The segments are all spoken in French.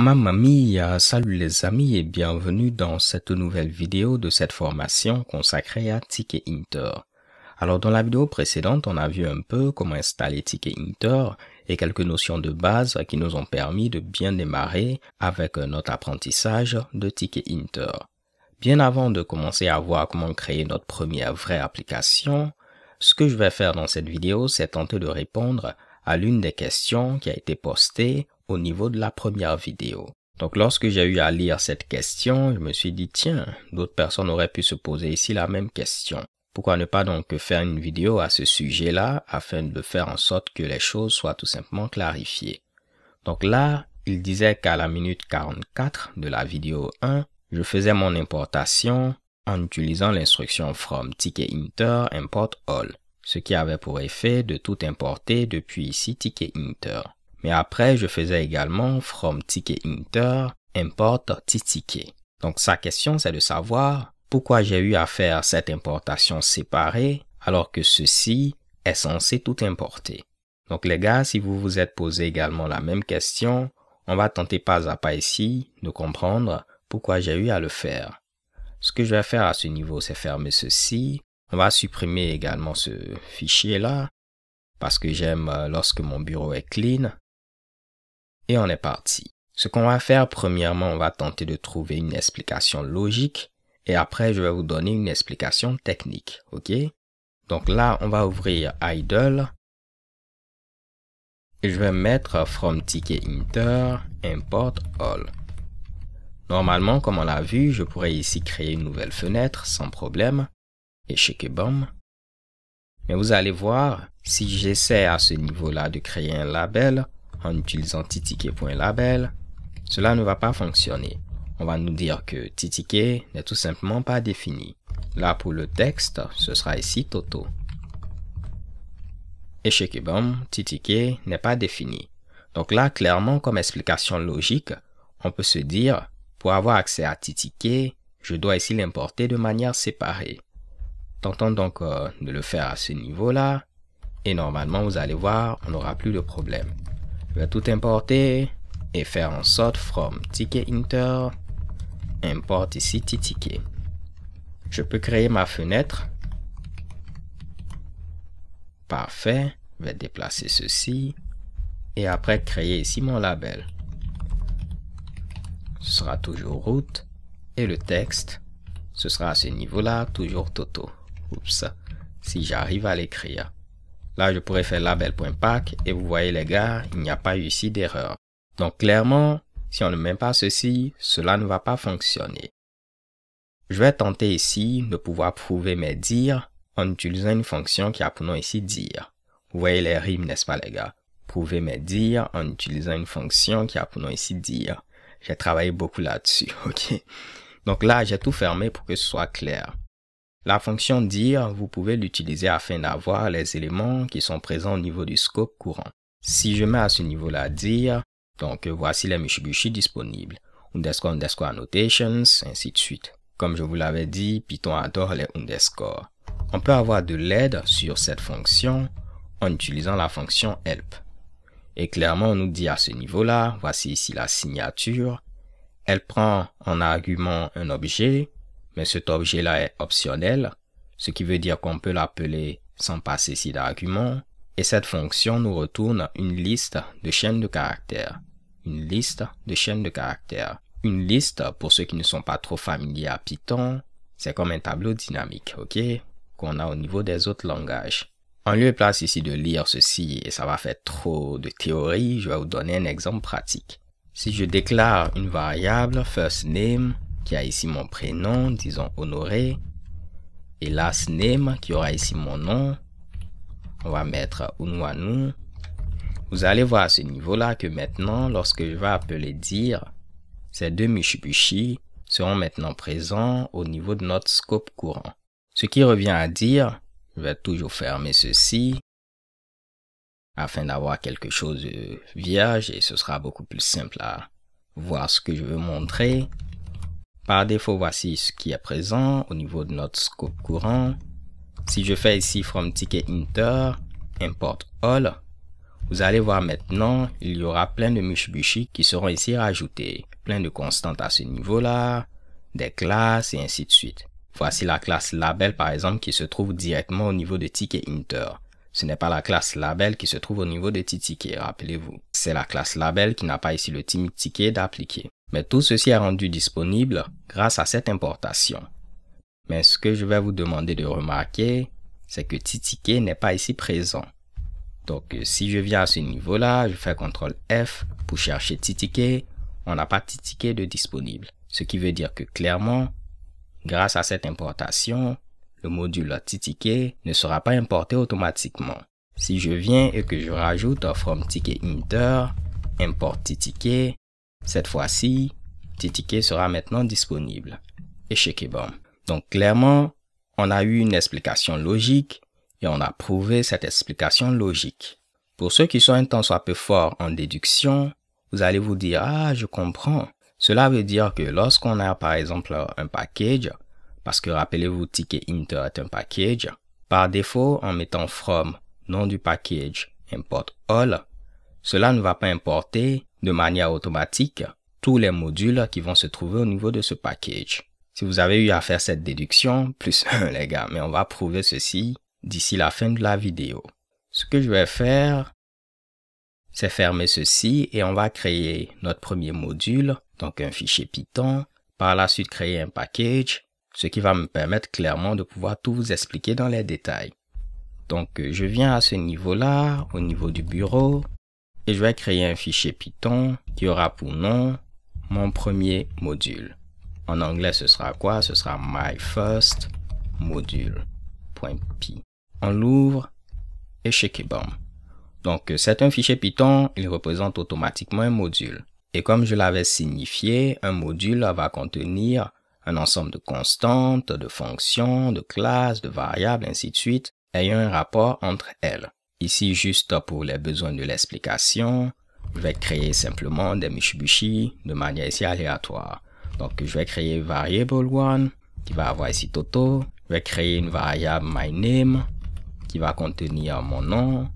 Mamma mia, salut les amis et bienvenue dans cette nouvelle vidéo de cette formation consacrée à Ticket Inter. Alors dans la vidéo précédente, on a vu un peu comment installer Ticket Inter et quelques notions de base qui nous ont permis de bien démarrer avec notre apprentissage de Ticket Inter. Bien avant de commencer à voir comment créer notre première vraie application, ce que je vais faire dans cette vidéo, c'est tenter de répondre à l'une des questions qui a été postée au niveau de la première vidéo. Donc lorsque j'ai eu à lire cette question, je me suis dit, tiens, d'autres personnes auraient pu se poser ici la même question. Pourquoi ne pas donc faire une vidéo à ce sujet-là afin de faire en sorte que les choses soient tout simplement clarifiées Donc là, il disait qu'à la minute 44 de la vidéo 1, je faisais mon importation en utilisant l'instruction from ticket inter import all ce qui avait pour effet de tout importer depuis ici Ticket Inter. Mais après, je faisais également from Ticket Inter import ticket. Donc sa question, c'est de savoir pourquoi j'ai eu à faire cette importation séparée alors que ceci est censé tout importer. Donc les gars, si vous vous êtes posé également la même question, on va tenter pas à pas ici de comprendre pourquoi j'ai eu à le faire. Ce que je vais faire à ce niveau, c'est fermer ceci on va supprimer également ce fichier-là parce que j'aime euh, lorsque mon bureau est clean. Et on est parti. Ce qu'on va faire, premièrement, on va tenter de trouver une explication logique et après, je vais vous donner une explication technique. OK Donc là, on va ouvrir idle. Et je vais mettre from ticket inter import all. Normalement, comme on l'a vu, je pourrais ici créer une nouvelle fenêtre sans problème et bombe Mais vous allez voir, si j'essaie à ce niveau-là de créer un label en utilisant label, cela ne va pas fonctionner. On va nous dire que Titike n'est tout simplement pas défini. Là, pour le texte, ce sera ici Toto. Et bombe Titiqué n'est pas défini. Donc là, clairement, comme explication logique, on peut se dire, pour avoir accès à Titike, je dois ici l'importer de manière séparée. Tentons donc euh, de le faire à ce niveau-là. Et normalement, vous allez voir, on n'aura plus de problème. Je vais tout importer et faire en sorte from ticket inter import ici ticket. Je peux créer ma fenêtre. Parfait. Je vais déplacer ceci et après créer ici mon label. Ce sera toujours route et le texte. Ce sera à ce niveau-là, toujours Toto si j'arrive à l'écrire. Là, je pourrais faire label.pack et vous voyez les gars, il n'y a pas eu ici d'erreur. Donc clairement, si on ne met pas ceci, cela ne va pas fonctionner. Je vais tenter ici de pouvoir prouver mes dires en utilisant une fonction qui a pour nom ici dire. Vous voyez les rimes, n'est-ce pas les gars Prouver mes dires en utilisant une fonction qui a pour nom ici dire. J'ai travaillé beaucoup là-dessus, ok Donc là, j'ai tout fermé pour que ce soit clair. La fonction dire, vous pouvez l'utiliser afin d'avoir les éléments qui sont présents au niveau du scope courant. Si je mets à ce niveau-là dire, donc voici les mishibushi disponibles. Underscore, underscore annotations, ainsi de suite. Comme je vous l'avais dit, Python adore les underscores. On peut avoir de l'aide sur cette fonction en utilisant la fonction help. Et clairement, on nous dit à ce niveau-là, voici ici la signature. Elle prend en argument un objet mais cet objet-là est optionnel, ce qui veut dire qu'on peut l'appeler sans passer si d'argument, et cette fonction nous retourne une liste de chaînes de caractères. Une liste de chaînes de caractères. Une liste, pour ceux qui ne sont pas trop familiers à Python, c'est comme un tableau dynamique, ok Qu'on a au niveau des autres langages. En lieu place ici de lire ceci, et ça va faire trop de théorie, je vais vous donner un exemple pratique. Si je déclare une variable first name qui a ici mon prénom, disons Honoré. Et last name, qui aura ici mon nom. On va mettre Unwanu. Vous allez voir à ce niveau-là que maintenant, lorsque je vais appeler dire, ces deux Mishibushi seront maintenant présents au niveau de notre scope courant. Ce qui revient à dire, je vais toujours fermer ceci afin d'avoir quelque chose de vierge et ce sera beaucoup plus simple à voir ce que je veux montrer. Par défaut, voici ce qui est présent au niveau de notre scope courant. Si je fais ici From Ticket Inter, Import All, vous allez voir maintenant, il y aura plein de mushbushi qui seront ici rajoutés, plein de constantes à ce niveau-là, des classes et ainsi de suite. Voici la classe label par exemple qui se trouve directement au niveau de Ticket Inter. Ce n'est pas la classe label qui se trouve au niveau de ticket rappelez-vous. C'est la classe label qui n'a pas ici le timid ticket d'appliquer. Mais tout ceci est rendu disponible grâce à cette importation. Mais ce que je vais vous demander de remarquer, c'est que Titiqué n'est pas ici présent. Donc euh, si je viens à ce niveau-là, je fais CTRL F pour chercher Titike, on n'a pas Titiqué de disponible. Ce qui veut dire que clairement, grâce à cette importation, le module Titiqué ne sera pas importé automatiquement. Si je viens et que je rajoute from ticket import Titiqué, cette fois-ci, Ticket sera maintenant disponible. Et chez bon. Donc clairement, on a eu une explication logique et on a prouvé cette explication logique. Pour ceux qui sont un temps soit peu forts en déduction, vous allez vous dire Ah, je comprends. Cela veut dire que lorsqu'on a par exemple un package, parce que rappelez-vous, ticket inter est un package, par défaut, en mettant from, nom du package, import all, cela ne va pas importer de manière automatique tous les modules qui vont se trouver au niveau de ce package. Si vous avez eu à faire cette déduction, plus un, les gars, mais on va prouver ceci d'ici la fin de la vidéo. Ce que je vais faire, c'est fermer ceci et on va créer notre premier module, donc un fichier Python, par la suite créer un package, ce qui va me permettre clairement de pouvoir tout vous expliquer dans les détails. Donc je viens à ce niveau-là, au niveau du bureau, et je vais créer un fichier Python qui aura pour nom mon premier module. En anglais, ce sera quoi Ce sera my first module.py. On l'ouvre et bam. Donc, euh, c'est un fichier Python, il représente automatiquement un module. Et comme je l'avais signifié, un module va contenir un ensemble de constantes, de fonctions, de classes, de variables, ainsi de suite, ayant un rapport entre elles. Ici, juste pour les besoins de l'explication, je vais créer simplement des mishibushi de manière ici aléatoire. Donc, je vais créer variable one qui va avoir ici Toto. Je vais créer une variable myName qui va contenir mon nom.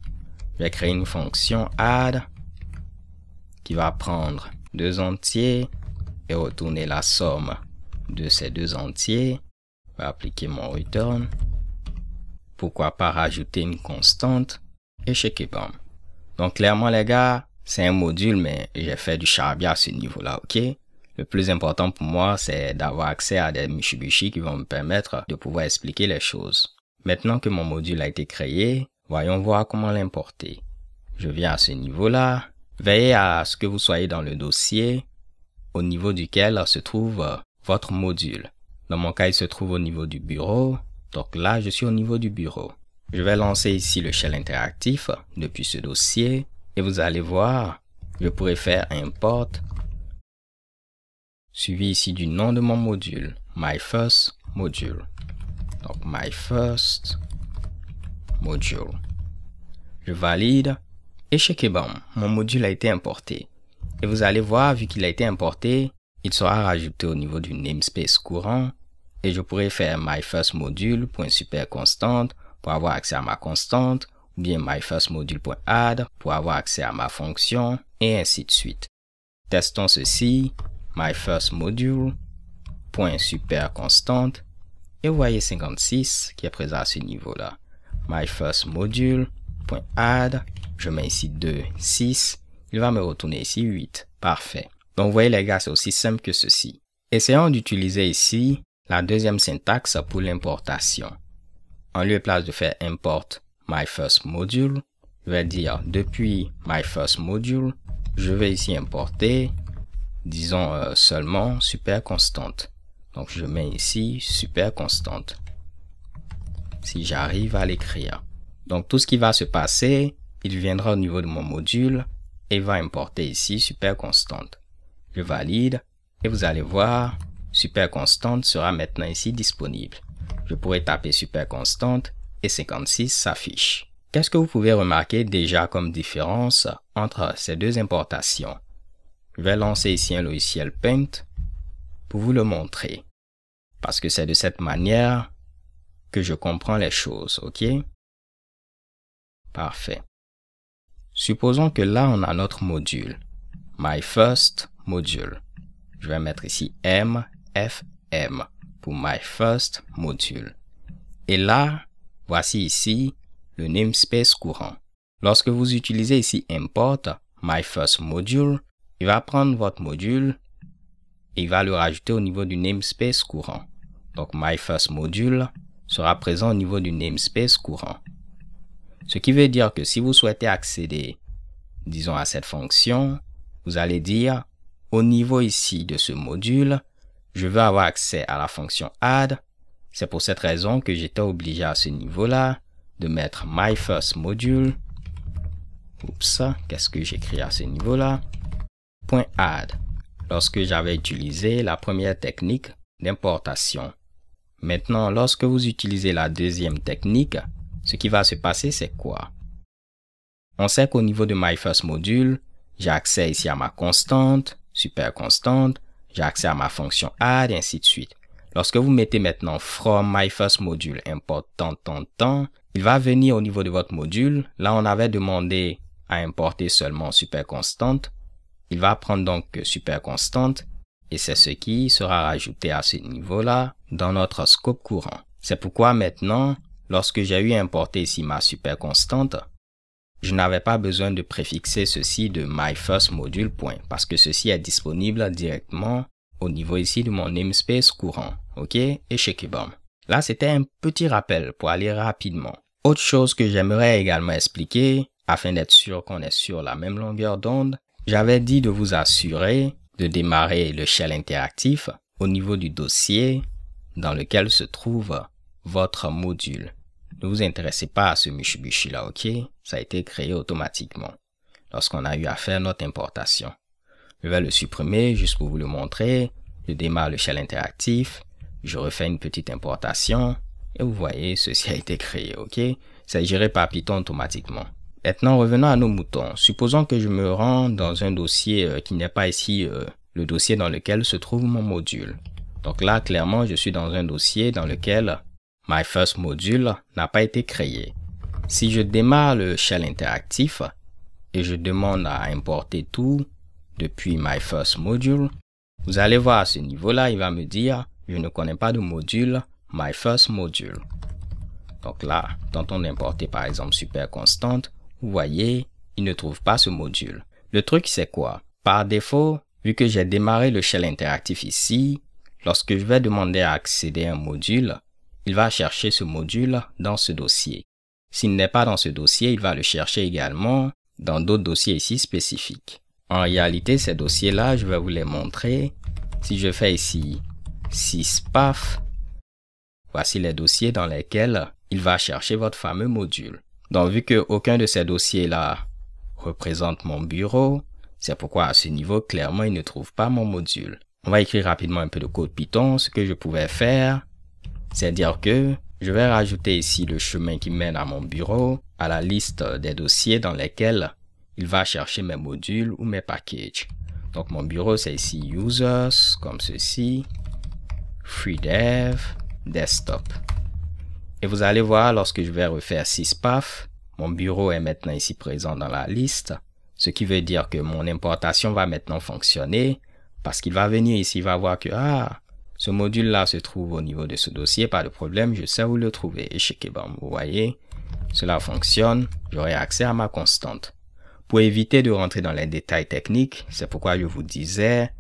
Je vais créer une fonction add qui va prendre deux entiers et retourner la somme de ces deux entiers. Je vais appliquer mon return. Pourquoi pas rajouter une constante et chez Donc clairement les gars, c'est un module, mais j'ai fait du charabia à ce niveau-là, ok Le plus important pour moi, c'est d'avoir accès à des Mitsubishi qui vont me permettre de pouvoir expliquer les choses. Maintenant que mon module a été créé, voyons voir comment l'importer. Je viens à ce niveau-là. Veillez à ce que vous soyez dans le dossier au niveau duquel se trouve euh, votre module. Dans mon cas, il se trouve au niveau du bureau. Donc là, je suis au niveau du bureau. Je vais lancer ici le shell interactif depuis ce dossier et vous allez voir, je pourrais faire import suivi ici du nom de mon module, my first module. Donc my first module. Je valide et check bon, mon module a été importé. Et vous allez voir, vu qu'il a été importé, il sera rajouté au niveau du namespace courant et je pourrais faire my first module, point super constante, pour avoir accès à ma constante, ou bien myFirstModule.add pour avoir accès à ma fonction, et ainsi de suite. Testons ceci, myFirstModule.SuperConstante, et vous voyez 56 qui est présent à ce niveau-là. MyFirstModule.add, je mets ici 2, 6, il va me retourner ici 8. Parfait. Donc vous voyez les gars, c'est aussi simple que ceci. Essayons d'utiliser ici la deuxième syntaxe pour l'importation en lieu place de faire import my first module, je vais dire depuis my first module, je vais ici importer, disons euh, seulement super constante. Donc je mets ici super constante. Si j'arrive à l'écrire. Donc tout ce qui va se passer, il viendra au niveau de mon module et va importer ici super constante. Je valide et vous allez voir, super constante sera maintenant ici disponible je pourrais taper super constante et 56 s'affiche. Qu'est-ce que vous pouvez remarquer déjà comme différence entre ces deux importations Je vais lancer ici un logiciel Paint pour vous le montrer. Parce que c'est de cette manière que je comprends les choses, ok Parfait. Supposons que là, on a notre module. My first module. Je vais mettre ici M, F, M pour my first module. Et là, voici ici le namespace courant. Lorsque vous utilisez ici import my first module, il va prendre votre module et il va le rajouter au niveau du namespace courant. Donc my first module sera présent au niveau du namespace courant. Ce qui veut dire que si vous souhaitez accéder, disons, à cette fonction, vous allez dire au niveau ici de ce module, je veux avoir accès à la fonction add. C'est pour cette raison que j'étais obligé à ce niveau-là de mettre my first module. Oups, qu'est-ce que j'écris à ce niveau-là Point .add lorsque j'avais utilisé la première technique d'importation. Maintenant, lorsque vous utilisez la deuxième technique, ce qui va se passer, c'est quoi On sait qu'au niveau de my first module, j'ai accès ici à ma constante, super constante, j'ai accès à ma fonction add, et ainsi de suite. Lorsque vous mettez maintenant from my first module import tant, tant, tant, il va venir au niveau de votre module. Là, on avait demandé à importer seulement super constante. Il va prendre donc super constante et c'est ce qui sera rajouté à ce niveau-là dans notre scope courant. C'est pourquoi maintenant, lorsque j'ai eu importé ici ma super constante, je n'avais pas besoin de préfixer ceci de myFirstModule. » parce que ceci est disponible directement au niveau ici de mon namespace courant, ok, et chez out. Là, c'était un petit rappel pour aller rapidement. Autre chose que j'aimerais également expliquer, afin d'être sûr qu'on est sur la même longueur d'onde, j'avais dit de vous assurer de démarrer le shell interactif au niveau du dossier dans lequel se trouve votre module. Ne vous intéressez pas à ce Mitsubishi-là, ok Ça a été créé automatiquement lorsqu'on a eu à faire notre importation. Je vais le supprimer juste pour vous le montrer. Je démarre le shell interactif. Je refais une petite importation. Et vous voyez, ceci a été créé, ok C'est géré par Python automatiquement. Maintenant, revenons à nos moutons. Supposons que je me rends dans un dossier euh, qui n'est pas ici euh, le dossier dans lequel se trouve mon module. Donc là, clairement, je suis dans un dossier dans lequel My First Module n'a pas été créé. Si je démarre le shell interactif et je demande à importer tout depuis My First Module, vous allez voir à ce niveau-là, il va me dire je ne connais pas de module My First Module. Donc là, tentons d'importer par exemple Super Constante. Vous voyez, il ne trouve pas ce module. Le truc c'est quoi Par défaut, vu que j'ai démarré le shell interactif ici, lorsque je vais demander à accéder à un module, il va chercher ce module dans ce dossier. S'il n'est pas dans ce dossier, il va le chercher également dans d'autres dossiers ici spécifiques. En réalité, ces dossiers-là, je vais vous les montrer. Si je fais ici paf, voici les dossiers dans lesquels il va chercher votre fameux module. Donc, vu que aucun de ces dossiers-là représente mon bureau, c'est pourquoi à ce niveau, clairement, il ne trouve pas mon module. On va écrire rapidement un peu de code Python. Ce que je pouvais faire, c'est-à-dire que je vais rajouter ici le chemin qui mène à mon bureau, à la liste des dossiers dans lesquels il va chercher mes modules ou mes packages. Donc mon bureau c'est ici users, comme ceci, freedev, desktop. Et vous allez voir lorsque je vais refaire paf mon bureau est maintenant ici présent dans la liste, ce qui veut dire que mon importation va maintenant fonctionner parce qu'il va venir ici, il va voir que ah, ce module-là se trouve au niveau de ce dossier, pas de problème, je sais où le trouver. bam, vous voyez, cela fonctionne, j'aurai accès à ma constante. Pour éviter de rentrer dans les détails techniques, c'est pourquoi je vous disais,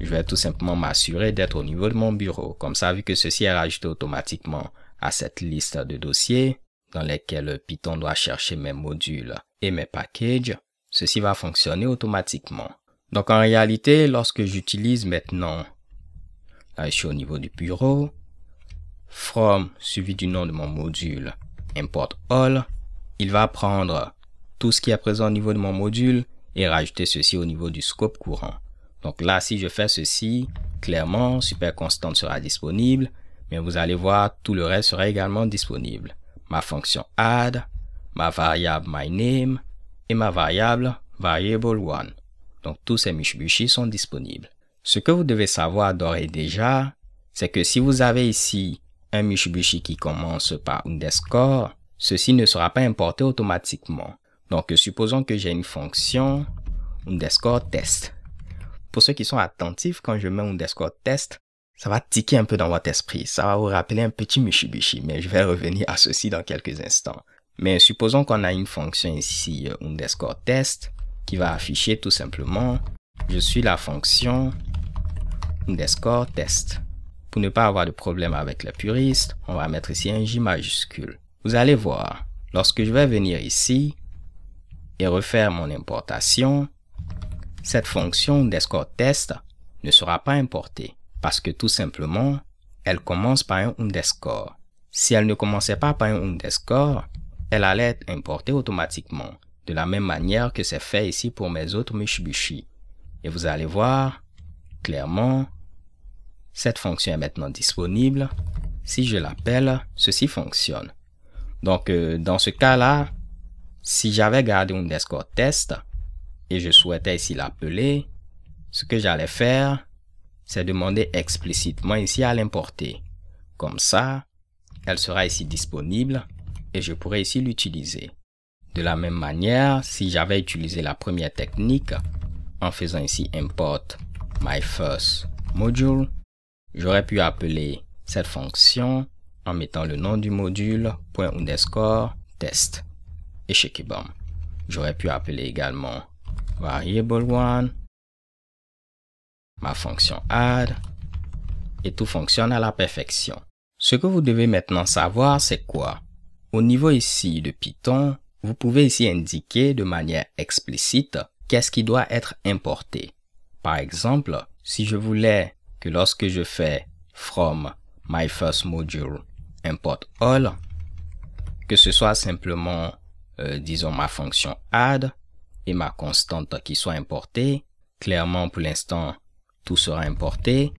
je vais tout simplement m'assurer d'être au niveau de mon bureau. Comme ça, vu que ceci est rajouté automatiquement à cette liste de dossiers dans lesquels Python doit chercher mes modules et mes packages, ceci va fonctionner automatiquement. Donc en réalité, lorsque j'utilise maintenant Là, je suis au niveau du bureau. From, suivi du nom de mon module, import all. Il va prendre tout ce qui est présent au niveau de mon module et rajouter ceci au niveau du scope courant. Donc là, si je fais ceci, clairement, super constante sera disponible, mais vous allez voir, tout le reste sera également disponible. Ma fonction add, ma variable my name et ma variable variable one Donc tous ces michibuchis sont disponibles. Ce que vous devez savoir d'ores et déjà, c'est que si vous avez ici un Mishibishi qui commence par underscore, ceci ne sera pas importé automatiquement. Donc, supposons que j'ai une fonction underscore test. Pour ceux qui sont attentifs, quand je mets underscore test, ça va tiquer un peu dans votre esprit. Ça va vous rappeler un petit Mishibushi, mais je vais revenir à ceci dans quelques instants. Mais supposons qu'on a une fonction ici euh, underscore test qui va afficher tout simplement je suis la fonction underscore test. Pour ne pas avoir de problème avec les puristes, on va mettre ici un J majuscule. Vous allez voir, lorsque je vais venir ici et refaire mon importation, cette fonction underscore test ne sera pas importée parce que tout simplement, elle commence par un underscore. Si elle ne commençait pas par un underscore, elle allait être importée automatiquement, de la même manière que c'est fait ici pour mes autres mishibushi. Et vous allez voir, clairement, cette fonction est maintenant disponible. Si je l'appelle, ceci fonctionne. Donc, euh, dans ce cas-là, si j'avais gardé un underscore test et je souhaitais ici l'appeler, ce que j'allais faire, c'est demander explicitement ici à l'importer. Comme ça, elle sera ici disponible et je pourrai ici l'utiliser. De la même manière, si j'avais utilisé la première technique, en faisant ici import my first module. J'aurais pu appeler cette fonction en mettant le nom du module point underscore test et bomb. J'aurais pu appeler également variable one, ma fonction add et tout fonctionne à la perfection. Ce que vous devez maintenant savoir, c'est quoi Au niveau ici de Python, vous pouvez ici indiquer de manière explicite qu'est-ce qui doit être importé. Par exemple, si je voulais que lorsque je fais from my first module import all, que ce soit simplement, euh, disons, ma fonction add et ma constante qui soit importée, clairement pour l'instant, tout sera importé,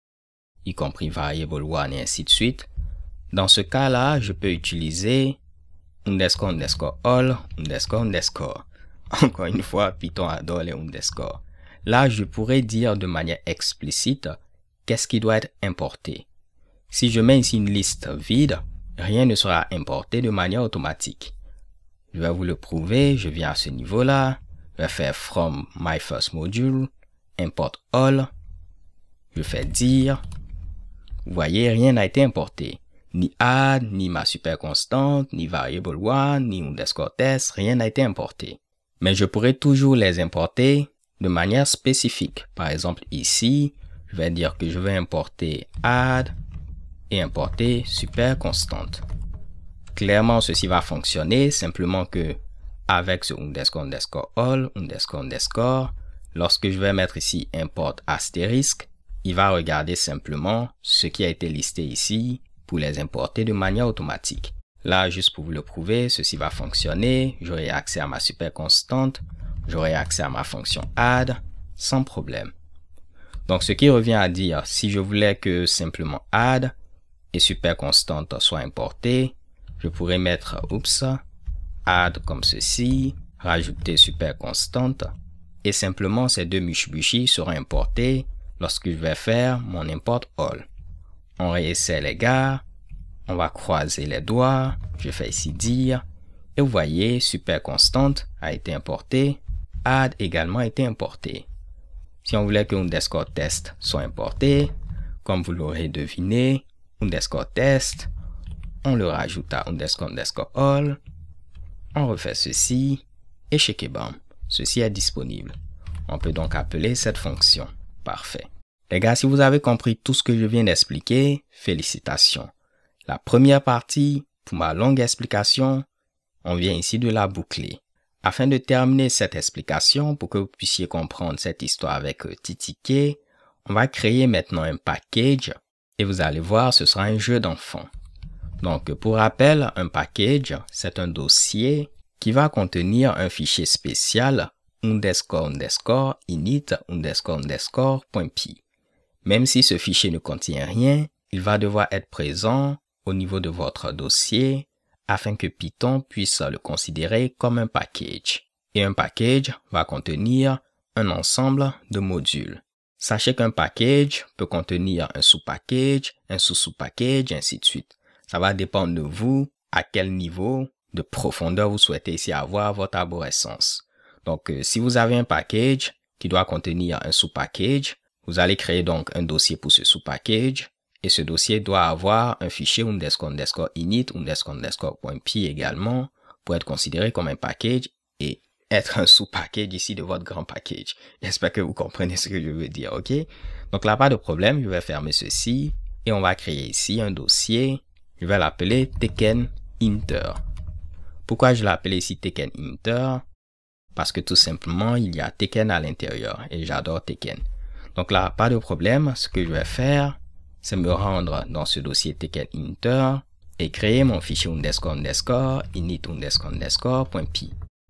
y compris variable one et ainsi de suite. Dans ce cas-là, je peux utiliser underscore underscore all underscore underscore encore une fois, Python adore et underscores. Là, je pourrais dire de manière explicite qu'est-ce qui doit être importé. Si je mets ici une liste vide, rien ne sera importé de manière automatique. Je vais vous le prouver, je viens à ce niveau-là, je vais faire from my first module, import all, je fais dire, vous voyez, rien n'a été importé. Ni add, ni ma super constante, ni variable one, ni underscore test, rien n'a été importé mais je pourrais toujours les importer de manière spécifique. Par exemple, ici, je vais dire que je vais importer add et importer super constante. Clairement, ceci va fonctionner, simplement que avec ce underscore underscore all, underscore underscore, lorsque je vais mettre ici import astérisque, il va regarder simplement ce qui a été listé ici pour les importer de manière automatique. Là, juste pour vous le prouver, ceci va fonctionner. J'aurai accès à ma super constante. J'aurai accès à ma fonction add sans problème. Donc, ce qui revient à dire, si je voulais que simplement add et super constante soient importés, je pourrais mettre, oups, add comme ceci, rajouter super constante et simplement ces deux mushibushi seraient importés lorsque je vais faire mon import all. On réessaie les gars on va croiser les doigts, je fais ici dire. Et vous voyez, super constante a été importée. Add également a été importé. Si on voulait que underscore test soit importé, comme vous l'aurez deviné, underscore test, on le rajoute à underscore underscore all. On refait ceci et checker bam, ceci est disponible. On peut donc appeler cette fonction. Parfait. Les gars, si vous avez compris tout ce que je viens d'expliquer, félicitations. La première partie, pour ma longue explication, on vient ici de la boucler. Afin de terminer cette explication pour que vous puissiez comprendre cette histoire avec euh, Titiquet, on va créer maintenant un package et vous allez voir, ce sera un jeu d'enfant. Donc, pour rappel, un package, c'est un dossier qui va contenir un fichier spécial underscore underscore init underscore underscore .py. Même si ce fichier ne contient rien, il va devoir être présent au niveau de votre dossier afin que Python puisse le considérer comme un package. Et un package va contenir un ensemble de modules. Sachez qu'un package peut contenir un sous-package, un sous-sous-package, ainsi de suite. Ça va dépendre de vous, à quel niveau de profondeur vous souhaitez ici avoir votre arborescence. Donc, euh, si vous avez un package qui doit contenir un sous-package, vous allez créer donc un dossier pour ce sous-package et ce dossier doit avoir un fichier underscore underscore init underscore underscore pi également pour être considéré comme un package et être un sous-package ici de votre grand package. J'espère que vous comprenez ce que je veux dire, ok? Donc là, pas de problème, je vais fermer ceci et on va créer ici un dossier. Je vais l'appeler Tekken Pourquoi je l'appelle ici Tekken Inter? Parce que tout simplement, il y a Tekken à l'intérieur et j'adore Tekken. Donc là, pas de problème, ce que je vais faire, c'est me rendre dans ce dossier ticket Inter et créer mon fichier underscore underscore init underscore underscore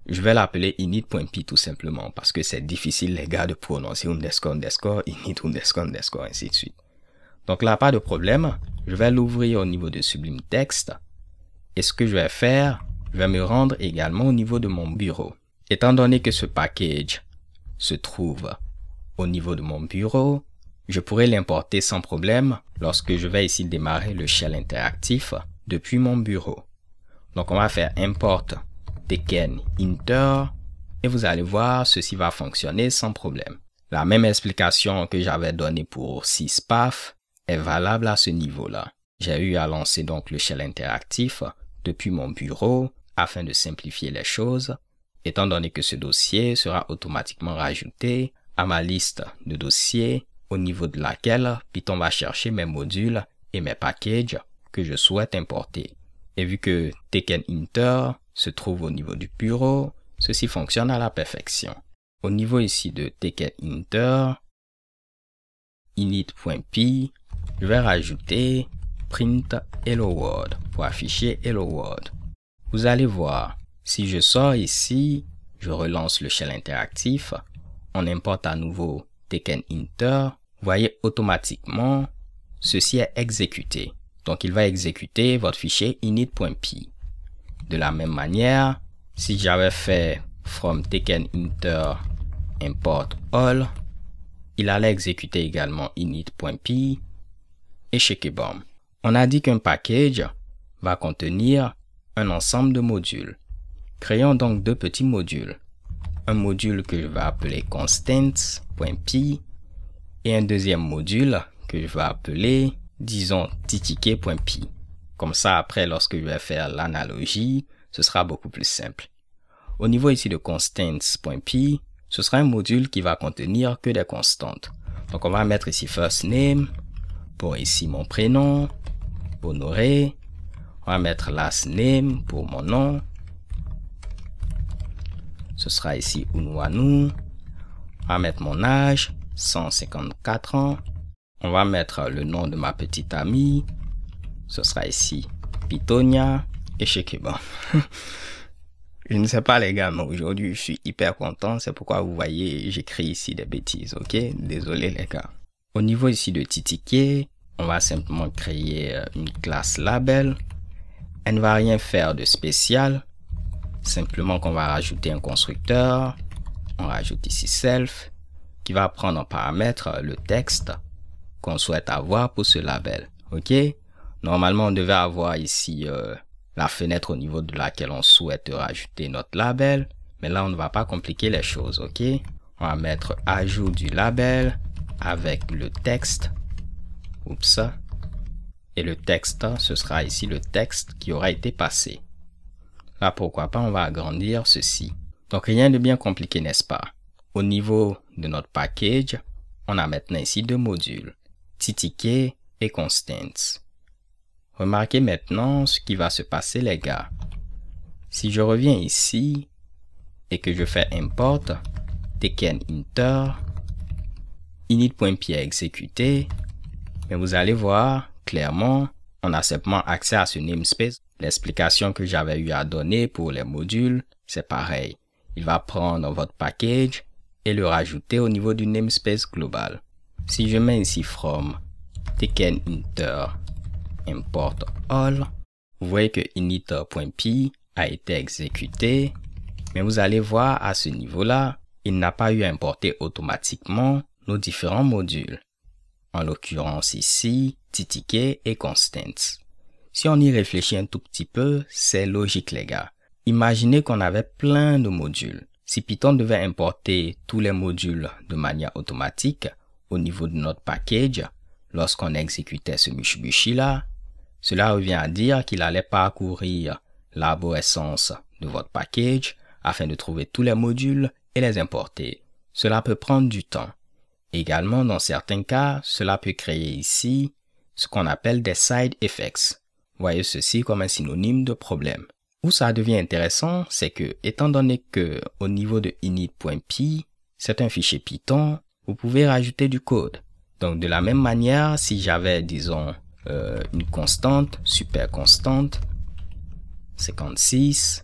Je vais l'appeler init.py tout simplement parce que c'est difficile les gars de prononcer underscore underscore init underscore underscore ainsi de suite. Donc là, pas de problème. Je vais l'ouvrir au niveau de Sublime Text. Et ce que je vais faire, je vais me rendre également au niveau de mon bureau. Étant donné que ce package se trouve au niveau de mon bureau, je pourrais l'importer sans problème lorsque je vais ici démarrer le shell interactif depuis mon bureau. Donc on va faire import Tekken Inter et vous allez voir ceci va fonctionner sans problème. La même explication que j'avais donnée pour 6PAF est valable à ce niveau-là. J'ai eu à lancer donc le shell interactif depuis mon bureau afin de simplifier les choses, étant donné que ce dossier sera automatiquement rajouté à ma liste de dossiers au niveau de laquelle Python va chercher mes modules et mes packages que je souhaite importer. Et vu que Tekken Inter se trouve au niveau du bureau, ceci fonctionne à la perfection. Au niveau ici de Tekken Inter, init.py, je vais rajouter print hello world pour afficher hello world. Vous allez voir, si je sors ici, je relance le shell interactif, on importe à nouveau Tekken Inter voyez automatiquement, ceci est exécuté. Donc, il va exécuter votre fichier init.py. De la même manière, si j'avais fait from taken inter import all, il allait exécuter également init.py et checkbomb On a dit qu'un package va contenir un ensemble de modules. Créons donc deux petits modules. Un module que je vais appeler constants.py et un deuxième module que je vais appeler, disons, titiquet.py. Comme ça, après, lorsque je vais faire l'analogie, ce sera beaucoup plus simple. Au niveau ici de constants.py, ce sera un module qui va contenir que des constantes. Donc on va mettre ici first name, pour ici mon prénom, Honoré. On va mettre last name pour mon nom. Ce sera ici Unwanu. On va mettre mon âge. 154 ans. On va mettre le nom de ma petite amie. Ce sera ici Pitonia Echekeban. je ne sais pas les gars, mais aujourd'hui je suis hyper content. C'est pourquoi vous voyez, j'écris ici des bêtises, ok Désolé les gars. Au niveau ici de Titiquet, on va simplement créer euh, une classe label. Elle ne va rien faire de spécial. Simplement qu'on va rajouter un constructeur. On rajoute ici self qui va prendre en paramètre euh, le texte qu'on souhaite avoir pour ce label. OK Normalement, on devait avoir ici euh, la fenêtre au niveau de laquelle on souhaite rajouter notre label. Mais là, on ne va pas compliquer les choses. OK On va mettre ajout du label avec le texte. Oups. Et le texte, ce sera ici le texte qui aura été passé. Là, pourquoi pas, on va agrandir ceci. Donc, rien de bien compliqué, n'est-ce pas Au niveau de notre package, on a maintenant ici deux modules, Ticket et Constants. Remarquez maintenant ce qui va se passer les gars. Si je reviens ici et que je fais import teken Inter, init.py exécuté, mais vous allez voir clairement, on a simplement accès à ce namespace. L'explication que j'avais eu à donner pour les modules, c'est pareil. Il va prendre votre package et le rajouter au niveau du namespace global. Si je mets ici from taken import all, vous voyez que init.py a été exécuté, mais vous allez voir à ce niveau-là, il n'a pas eu à importer automatiquement nos différents modules. En l'occurrence ici, ttk et constants. Si on y réfléchit un tout petit peu, c'est logique les gars. Imaginez qu'on avait plein de modules. Si Python devait importer tous les modules de manière automatique au niveau de notre package lorsqu'on exécutait ce mushibushi là, cela revient à dire qu'il allait parcourir l'arborescence de votre package afin de trouver tous les modules et les importer. Cela peut prendre du temps. Également, dans certains cas, cela peut créer ici ce qu'on appelle des side effects. Voyez ceci comme un synonyme de problème. Où ça devient intéressant, c'est que, étant donné que, au niveau de init.py, c'est un fichier Python, vous pouvez rajouter du code. Donc, de la même manière, si j'avais, disons, euh, une constante, super constante, 56,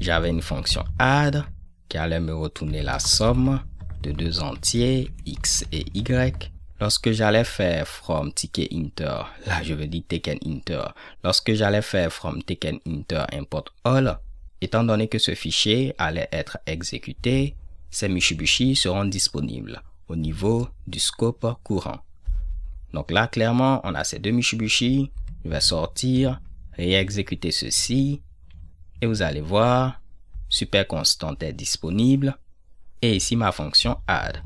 j'avais une fonction add qui allait me retourner la somme de deux entiers, x et y. Lorsque j'allais faire From Ticket Inter, là je veux dire Taken Inter, lorsque j'allais faire From Taken Inter Import All, étant donné que ce fichier allait être exécuté, ces Mishibushi seront disponibles au niveau du scope courant. Donc là, clairement, on a ces deux Mishibushi. Je vais sortir, réexécuter ceci. Et vous allez voir, super constant est disponible. Et ici, ma fonction add.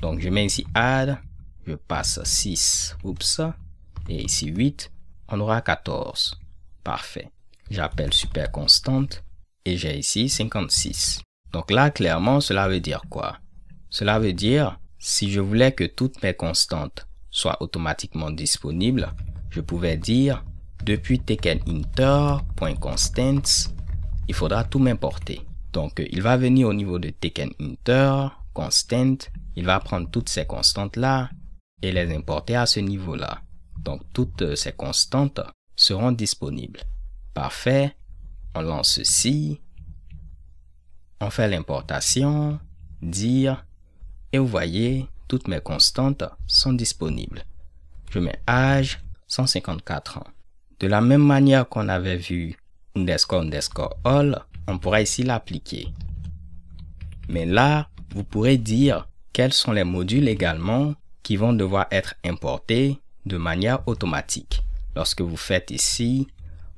Donc, je mets ici add je passe 6, oups, et ici 8, on aura 14. Parfait. J'appelle super constante et j'ai ici 56. Donc là, clairement, cela veut dire quoi Cela veut dire, si je voulais que toutes mes constantes soient automatiquement disponibles, je pouvais dire, depuis tekenInter.constants, il faudra tout m'importer. Donc, euh, il va venir au niveau de tekenInter, constant, il va prendre toutes ces constantes-là, et les importer à ce niveau-là. Donc toutes euh, ces constantes seront disponibles. Parfait, on lance ceci, on fait l'importation, dire, et vous voyez, toutes mes constantes sont disponibles. Je mets âge 154 ans. De la même manière qu'on avait vu underscore underscore all, on pourra ici l'appliquer. Mais là, vous pourrez dire quels sont les modules également qui vont devoir être importés de manière automatique. Lorsque vous faites ici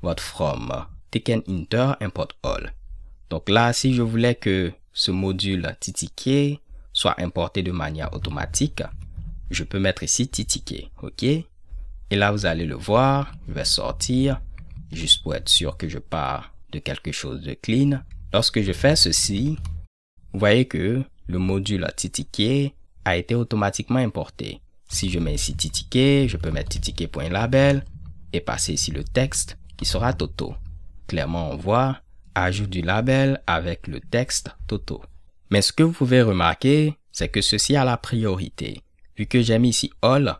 votre from taken inter import all. Donc là, si je voulais que ce module titiqué soit importé de manière automatique, je peux mettre ici titiqué, ok Et là, vous allez le voir, je vais sortir, juste pour être sûr que je pars de quelque chose de clean. Lorsque je fais ceci, vous voyez que le module titiqué a été automatiquement importé. Si je mets ici Titiqué, je peux mettre titiqué.label et passer ici le texte qui sera Toto. Clairement, on voit ajout du label avec le texte Toto. Mais ce que vous pouvez remarquer, c'est que ceci a la priorité. Vu que j'ai mis ici all,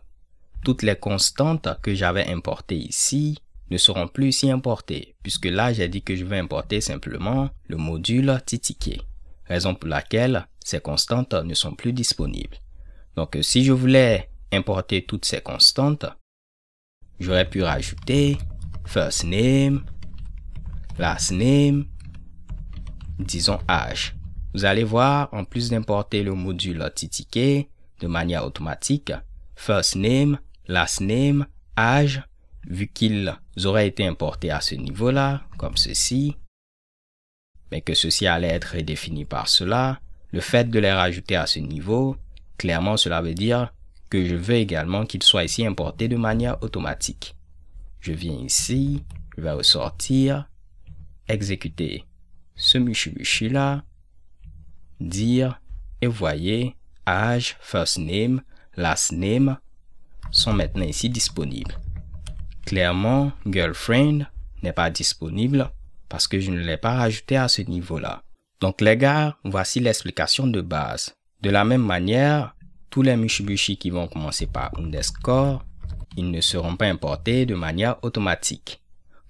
toutes les constantes que j'avais importées ici ne seront plus ici importées, puisque là j'ai dit que je vais importer simplement le module titiqué raison pour laquelle ces constantes ne sont plus disponibles. Donc euh, si je voulais importer toutes ces constantes, j'aurais pu rajouter first name, last name, disons âge. Vous allez voir, en plus d'importer le module ttk de manière automatique, first name, last name, âge, vu qu'ils auraient été importés à ce niveau-là, comme ceci, mais que ceci allait être défini par cela, le fait de les rajouter à ce niveau, clairement cela veut dire que je veux également qu'ils soient ici importés de manière automatique. Je viens ici, je vais ressortir, exécuter ce mushi là, dire, et voyez, age, first name, last name sont maintenant ici disponibles. Clairement, girlfriend n'est pas disponible parce que je ne l'ai pas rajouté à ce niveau-là. Donc les gars, voici l'explication de base. De la même manière, tous les mushibushi qui vont commencer par underscore, ils ne seront pas importés de manière automatique.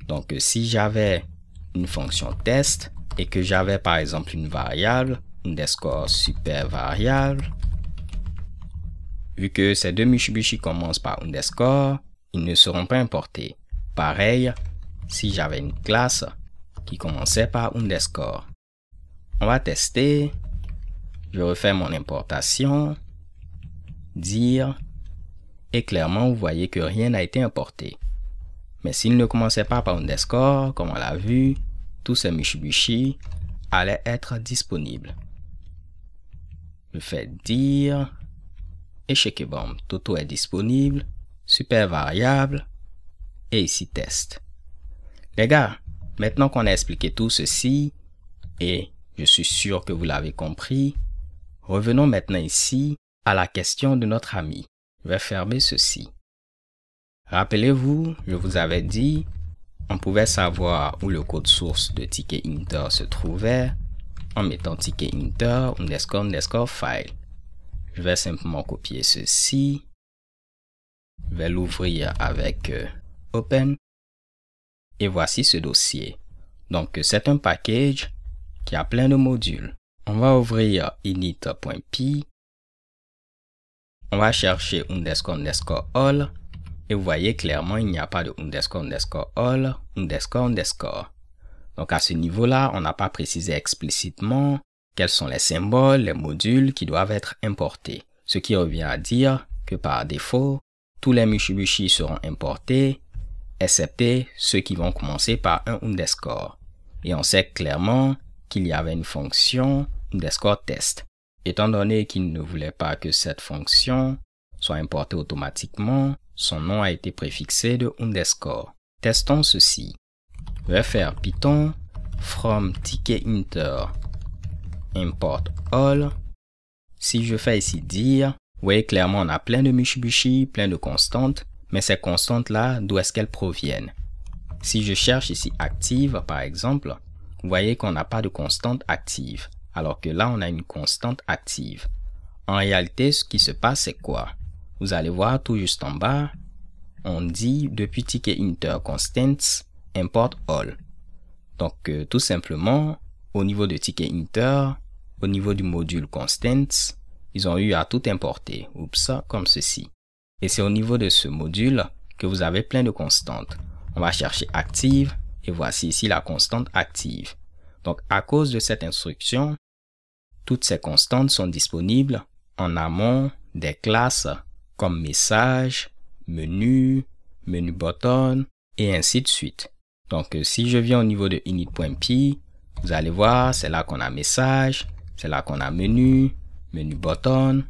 Donc si j'avais une fonction test et que j'avais par exemple une variable, underscore super variable, vu que ces deux mushibushi commencent par underscore, ils ne seront pas importés. Pareil, si j'avais une classe qui commençait par underscore. On va tester. Je refais mon importation. Dire. Et clairement, vous voyez que rien n'a été importé. Mais s'il ne commençait pas par underscore, comme on l'a vu, tout ce mishibushi allait être disponible. Je fais dire et bon. Toto est disponible, super variable et ici test. Les gars, Maintenant qu'on a expliqué tout ceci, et je suis sûr que vous l'avez compris, revenons maintenant ici à la question de notre ami. Je vais fermer ceci. Rappelez-vous, je vous avais dit, on pouvait savoir où le code source de ticket inter se trouvait en mettant ticket inter underscore underscore file. Je vais simplement copier ceci. Je vais l'ouvrir avec euh, open et voici ce dossier. Donc c'est un package qui a plein de modules. On va ouvrir init.py. On va chercher underscore underscore all. Et vous voyez clairement, il n'y a pas de underscore underscore all, underscore underscore. Donc à ce niveau-là, on n'a pas précisé explicitement quels sont les symboles, les modules qui doivent être importés. Ce qui revient à dire que par défaut, tous les mushibushi seront importés excepté ceux qui vont commencer par un underscore. Et on sait clairement qu'il y avait une fonction underscore test. Étant donné qu'il ne voulait pas que cette fonction soit importée automatiquement, son nom a été préfixé de underscore. Testons ceci. Je vais faire Python from ticket inter import all. Si je fais ici dire, vous voyez clairement on a plein de mushibushi, plein de constantes, mais ces constantes-là, d'où est-ce qu'elles proviennent Si je cherche ici active, par exemple, vous voyez qu'on n'a pas de constante active, alors que là, on a une constante active. En réalité, ce qui se passe, c'est quoi Vous allez voir tout juste en bas, on dit depuis ticket inter constants import all. Donc, euh, tout simplement, au niveau de ticket inter, au niveau du module constants, ils ont eu à tout importer. Oups, comme ceci. Et c'est au niveau de ce module que vous avez plein de constantes. On va chercher active et voici ici la constante active. Donc à cause de cette instruction, toutes ces constantes sont disponibles en amont des classes comme message, menu, menu button et ainsi de suite. Donc euh, si je viens au niveau de init.py, vous allez voir, c'est là qu'on a message, c'est là qu'on a menu, menu button,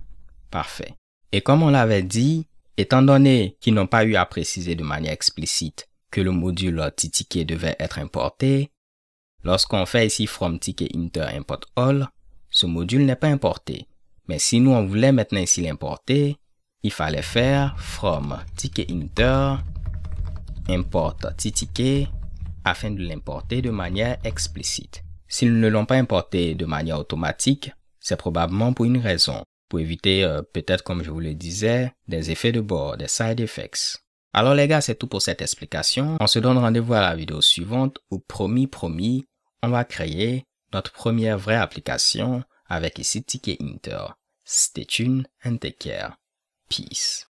parfait. Et comme on l'avait dit, Étant donné qu'ils n'ont pas eu à préciser de manière explicite que le module ttk devait être importé, lorsqu'on fait ici from ticket import all, ce module n'est pas importé. Mais si nous on voulait maintenant ici l'importer, il fallait faire from ticket inter import ticket afin de l'importer de manière explicite. S'ils ne l'ont pas importé de manière automatique, c'est probablement pour une raison pour éviter euh, peut-être comme je vous le disais des effets de bord, des side effects. Alors les gars, c'est tout pour cette explication. On se donne rendez-vous à la vidéo suivante où promis promis, on va créer notre première vraie application avec ici Ticket Inter. Stay tuned and take care. Peace.